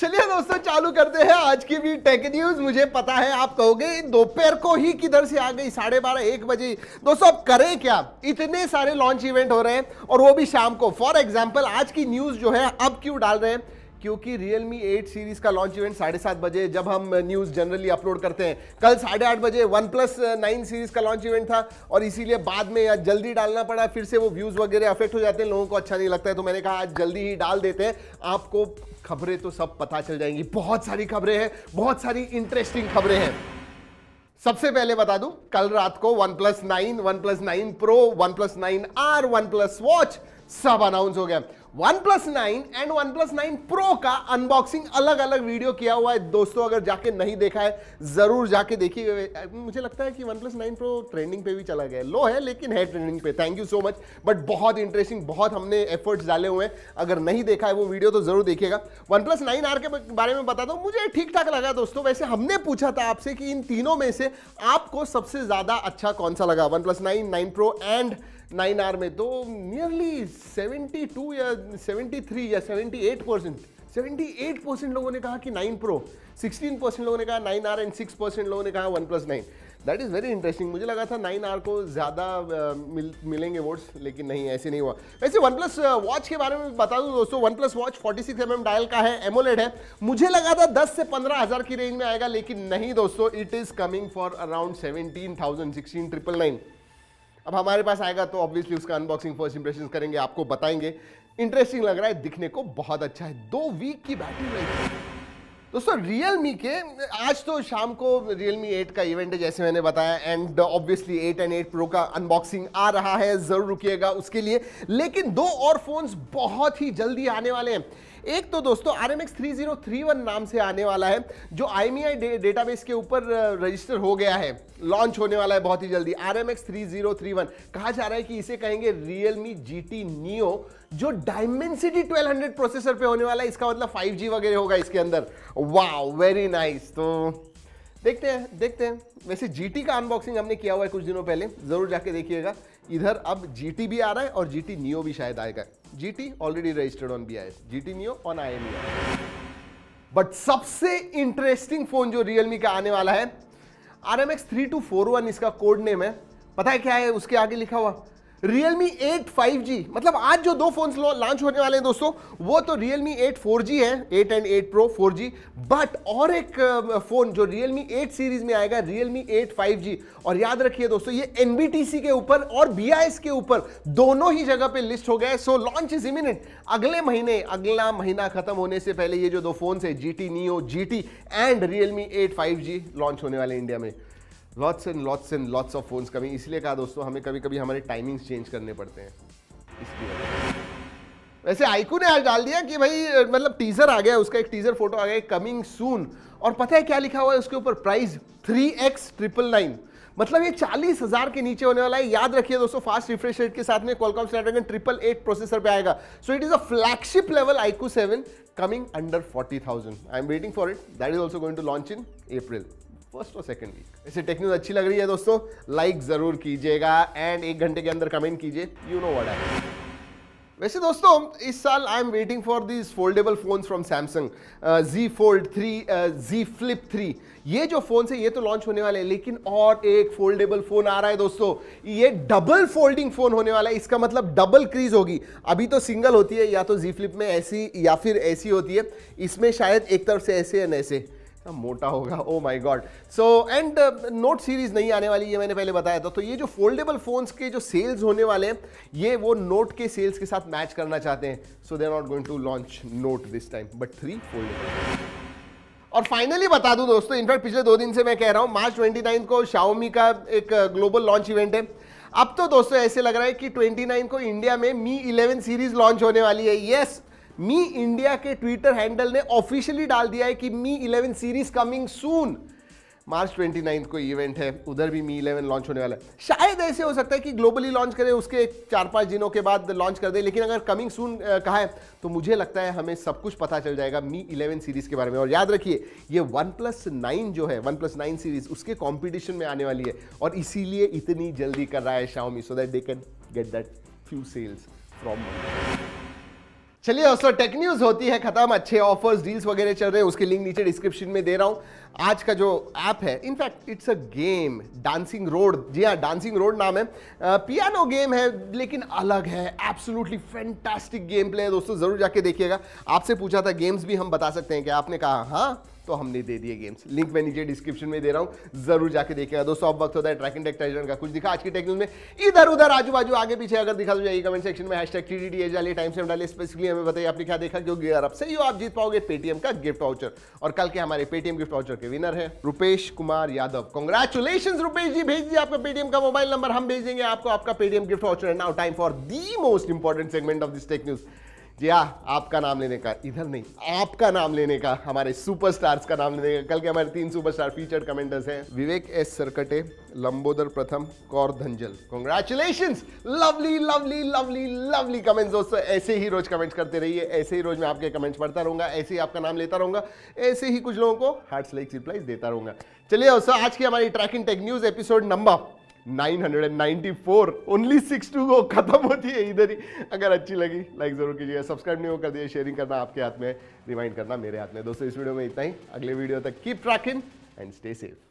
चलिए दोस्तों चालू करते हैं आज की भी टेक न्यूज मुझे पता है आप कहोगे दोपहर को ही किधर से आ गई साढ़े बारह एक बजे दोस्तों अब करें क्या इतने सारे लॉन्च इवेंट हो रहे हैं और वो भी शाम को फॉर एग्जाम्पल आज की न्यूज जो है अब क्यों डाल रहे हैं क्योंकि Realme 8 सीरीज का लॉन्च इवेंट साढ़े सात बजे जब हम न्यूज़ जनरली अपलोड करते हैं कल साढ़े आठ बजे वन प्लस नाइन सीरीज का लॉन्च इवेंट था और इसीलिए बाद में या जल्दी डालना पड़ा फिर से वो व्यूज़ वगैरह अफेक्ट हो जाते हैं लोगों को अच्छा नहीं लगता है तो मैंने कहा आज जल्दी ही डाल देते हैं आपको खबरें तो सब पता चल जाएंगी बहुत सारी खबरें हैं बहुत सारी इंटरेस्टिंग खबरें हैं सबसे पहले बता दूं कल रात को OnePlus nine OnePlus nine pro OnePlus nine R OnePlus watch सब अनाउंस हो गया OnePlus nine and OnePlus nine pro का अनबॉक्सिंग अलग अलग वीडियो किया हुआ है दोस्तों अगर जाके नहीं देखा है जरूर जाके देखिए मुझे लगता है कि OnePlus nine pro trending पे भी चला गया लो है लेकिन है ट्रेंडिंग पे thank you so much but बहुत इंटरेस्टिंग बहुत हमने एफर्ट्स डाले हुए हैं अगर नहीं देखा है वो वीडियो तो जरूर देखिएगा वन प्लस नाइन आर के बारे में बता दो मुझे ठीक ठाक लगा दोस्तों वैसे हमने पूछा था आपसे कि इन तीनों में से आपको सबसे ज्यादा अच्छा कौन सा लगा OnePlus nine nine pro and nine R में तो नियरली सेवेंटी टू या 73 या 78 परसेंट सेवेंटी परसेंट लोगों ने कहा कि 9 प्रो 16 परसेंट लोगों ने कहा नाइन आर एंड 6 परसेंट लोगों ने कहा OnePlus nine that is very interesting मुझे लगा था नाइन आर को ज़्यादा मिल, मिलेंगे वोट्स लेकिन नहीं ऐसे नहीं हुआ वैसे वन प्लस वॉच के बारे में बता दूँ दोस्तों OnePlus watch forty six M dial का है एमोलेड है मुझे लगा था दस से पंद्रह हज़ार की रेंज में आएगा लेकिन नहीं दोस्तों it is coming for around seventeen thousand sixteen triple nine अब हमारे पास आएगा तो ऑब्वियसली उसका अनबॉक्सिंग फर्स्ट इंप्रेशन करेंगे आपको बताएंगे इंटरेस्टिंग लग रहा है दिखने को बहुत अच्छा है दो वीक की बैटरी दोस्तों रियलमी के आज तो शाम को रियलमी 8 का इवेंट है जैसे मैंने बताया एंड ऑब्वियसली 8 एंड 8 प्रो का अनबॉक्सिंग आ रहा है ज़रूर रुकिएगा उसके लिए लेकिन दो और फोन्स बहुत ही जल्दी आने वाले हैं एक तो दोस्तों आर एम नाम से आने वाला है जो आई मी आई डेटाबेस के ऊपर रजिस्टर हो गया है लॉन्च होने वाला है बहुत ही जल्दी आर एम कहा जा रहा है कि इसे कहेंगे रियलमी जी टी नियो जो डायमेंसिटी 1200 प्रोसेसर पे होने वाला है इसका मतलब 5G वगैरह होगा इसके अंदर वाह वेरी नाइस तो देखते हैं देखते हैं वैसे GT का अनबॉक्सिंग हमने किया हुआ है कुछ दिनों पहले ज़रूर जाके देखिएगा इधर अब GT भी आ रहा है और GT नियो भी शायद आएगा GT already registered on B I S G T Neo on I M but सबसे इंटरेस्टिंग फ़ोन जो रियलमी का आने वाला है R M X three two four one इसका कोड नेम है पता है क्या है उसके आगे लिखा हुआ Realme 8 5G मतलब आज जो दो फोन लॉन्च होने वाले हैं दोस्तों वो तो Realme 8 4G है 8 एंड 8 Pro 4G बट और एक फोन जो Realme 8 सीरीज में आएगा Realme 8 5G और याद रखिए दोस्तों ये NBTC के ऊपर और BIS के ऊपर दोनों ही जगह पे लिस्ट हो गए सो लॉन्च इज इमिनेंट अगले महीने अगला महीना खत्म होने से पहले ये जो दो फोन है GT Neo GT and Realme 8 5G launch होने वाले इंडिया में lots and lots and lots of phones कमी इसलिए कहा दोस्तों हमें कभी कभी हमारे टाइमिंग्स चेंज करने पड़ते हैं इसलिए वैसे आइकू ने आज डाल दिया कि भाई मतलब टीजर आ गया उसका एक टीजर फोटो आ गया कमिंग सून और पता है क्या लिखा हुआ है उसके ऊपर price three X triple nine मतलब ये चालीस हजार के नीचे होने वाला है याद रखिए दोस्तों फास्ट रिफ्रेश रेट के साथ में Qualcomm Snapdragon triple eight processor पे आएगा so it is a flagship level iQOO seven coming under forty thousand I am waiting for it that is also going to launch in April first और second week ऐसे tech news अच्छी लग रही है दोस्तों like जरूर कीजिएगा and एक घंटे के अंदर कमेंट कीजिए यू नो वट आई वैसे दोस्तों इस साल I am waiting for this foldable phones from Samsung Z fold three Z flip three ये जो फोन है ये तो लॉन्च होने वाले हैं लेकिन और एक फोल्डेबल फोन आ रहा है दोस्तों ये डबल फोल्डिंग फोन होने वाला है इसका मतलब डबल क्रीज होगी अभी तो सिंगल होती है या तो जी फ्लिप में ऐसी या फिर ऐसी होती है इसमें शायद एक तरफ से ऐसे एंड ऐसे मोटा होगा oh my God so and note series नहीं आने वाली ये मैंने पहले बताया था तो ये जो फोल्डेबल फोन्स के जो सेल्स होने वाले हैं ये वो नोट के सेल्स के साथ मैच करना चाहते हैं so they are not going to launch note this time but three foldable और फाइनली बता दूं दोस्तों इनफैक्ट पिछले दो दिन से मैं कह रहा हूं मार्च 29 को शाओमी का एक ग्लोबल लॉन्च इवेंट है अब तो दोस्तों ऐसे लग रहा है कि 29 को इंडिया में मी 11 सीरीज लॉन्च होने वाली है यस मी इंडिया के ट्विटर हैंडल ने ऑफिशियली डाल दिया है कि Mi eleven series coming soon March ninth को इवेंट है उधर भी मी इलेवन लॉन्च होने वाला है शायद ऐसे हो सकता है कि ग्लोबली लॉन्च करें उसके चार पाँच दिनों के बाद लॉन्च कर दे लेकिन अगर कमिंग सून कहा है तो मुझे लगता है हमें सब कुछ पता चल जाएगा मी इलेवन सीरीज़ के बारे में और याद रखिए ये वन प्लस नाइन जो है वन प्लस नाइन सीरीज़ उसके कॉम्पिटिशन में आने वाली है और इसीलिए इतनी जल्दी कर रहा है Xiaomi so that they can get that few sales from चलिए दोस्तों टेक न्यूज होती है खत्म अच्छे ऑफर्स डील्स वगैरह चल रहे हैं उसके लिंक नीचे डिस्क्रिप्शन में दे रहा हूँ आज का जो ऐप है in fact it's a game dancing road जी हाँ डांसिंग रोड नाम है पियानो गेम है लेकिन अलग है एब्सोलूटली फैंटास्टिक गेम प्ले है दोस्तों ज़रूर जाके देखिएगा आपसे पूछा था गेम्स भी हम बता सकते हैं क्या आपने कहा हाँ तो हमने दे दिए गेम्स लिंक मैं नीचे डिस्क्रिप्शन में दे रहा हूं जरूर जाके देखेगा दोस्तों अब वक्त होता है ट्रैक एंड टेक्टाइजन का कुछ दिखा आज की टेक्निक में इधर उधर आजू बाजू आगे पीछे अगर दिखा तो जाइए कमेंट सेक्शन में हैश टी डी टाइम से डाले स्पेसिफिकली हमें बताइए आपने क्या देखा क्योंकि अरब से ही आप जीत पाओगे पेटीएम का गिफ्ट वाउचर और कल के हमारे पेटीएम गिफ्ट वाउचर के विनर है रूपेश कुमार यादव कॉन्ग्रेचुलेशन रूपेश जी भेज दिए आपका पेटीएम का मोबाइल नंबर हम भेज देंगे आपको आपका Paytm gift voucher now time for the most important segment of this tech news जी हाँ आपका नाम लेने का इधर नहीं आपका नाम लेने का हमारे सुपरस्टार्स का नाम लेने का कल के हमारे तीन सुपरस्टार फीचर्ड कमेंटर्स हैं विवेक S Sarkate Lambodar Pratham Kaur Dhanjal congratulation lovely lovely lovely lovely comments दोस्तों ऐसे ही रोज कमेंट्स करते रहिए ऐसे ही रोज मैं आपके कमेंट्स पढ़ता रहूंगा ऐसे ही आपका नाम लेता रहूंगा ऐसे ही कुछ लोगों को हार्ट लाइक रिप्लाइज देता रहूंगा चलिए दोस्तों आज की हमारी tracking tech news episode number 994 only six two को खत्म होती है इधर ही अगर अच्छी लगी लाइक जरूर कीजिए सब्सक्राइब नहीं हो कर दिए शेयरिंग करना आपके हाथ में रिमाइंड करना मेरे हाथ में दोस्तों इस वीडियो में इतना ही अगले वीडियो तक keep tracking and stay safe